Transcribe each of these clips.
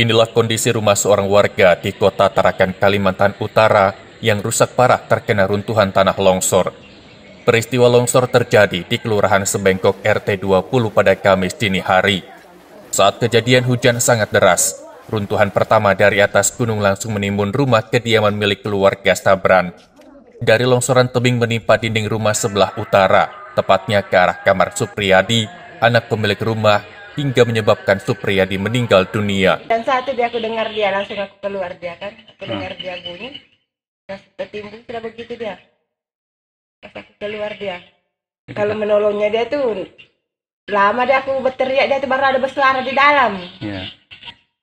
Inilah kondisi rumah seorang warga di kota Tarakan, Kalimantan Utara yang rusak parah terkena runtuhan tanah longsor. Peristiwa longsor terjadi di Kelurahan Sebengkok RT 20 pada Kamis dini hari. Saat kejadian hujan sangat deras, runtuhan pertama dari atas gunung langsung menimbun rumah kediaman milik keluarga Stabran. Dari longsoran tebing menimpa dinding rumah sebelah utara, tepatnya ke arah kamar Supriyadi, anak pemilik rumah hingga menyebabkan Supriyadi meninggal dunia. Dan saat itu dia aku dengar dia langsung aku keluar dia kan, aku hmm. dengar dia bunyi, tertimbun sudah begitu dia. Pas aku keluar dia, kalau iya. menolongnya dia tuh lama dia aku berteriak dia tuh baru ada bersuara di dalam. Yeah.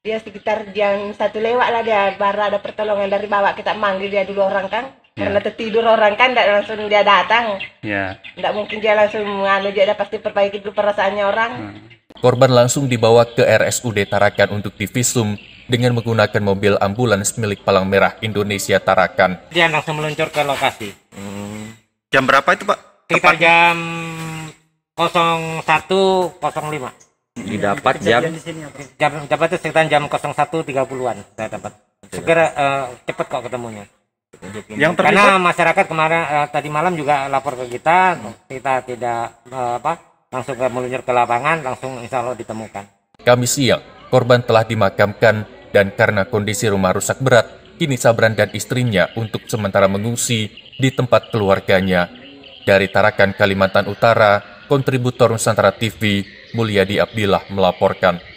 Dia sekitar jam satu lewat lah dia baru ada pertolongan dari bawah kita manggil dia dulu orang kan. Yeah. Karena tertidur orang kan tidak langsung dia datang. Yeah. Tidak mungkin dia langsung menganu dia pasti perbaiki dulu perasaannya orang. Hmm Korban langsung dibawa ke RSUD Tarakan untuk divisum dengan menggunakan mobil ambulans milik Palang Merah Indonesia Tarakan. Dia langsung meluncur ke lokasi. Hmm. Jam berapa itu Pak? Sekitar jam 01.05. Didapat jam jam dapat itu sekitar jam 01.30-an saya dapat. Segera uh, eh, cepat kok ketemunya. Yang terlibat? Karena masyarakat kemarin uh, tadi malam juga lapor ke kita, hmm. kita tidak uh, apa langsung ke meluncur ke lapangan, langsung insya Allah ditemukan. Kami siang, korban telah dimakamkan dan karena kondisi rumah rusak berat, kini Sabran dan istrinya untuk sementara mengungsi di tempat keluarganya. Dari Tarakan, Kalimantan Utara, kontributor Nusantara TV, Mulyadi Abdillah melaporkan.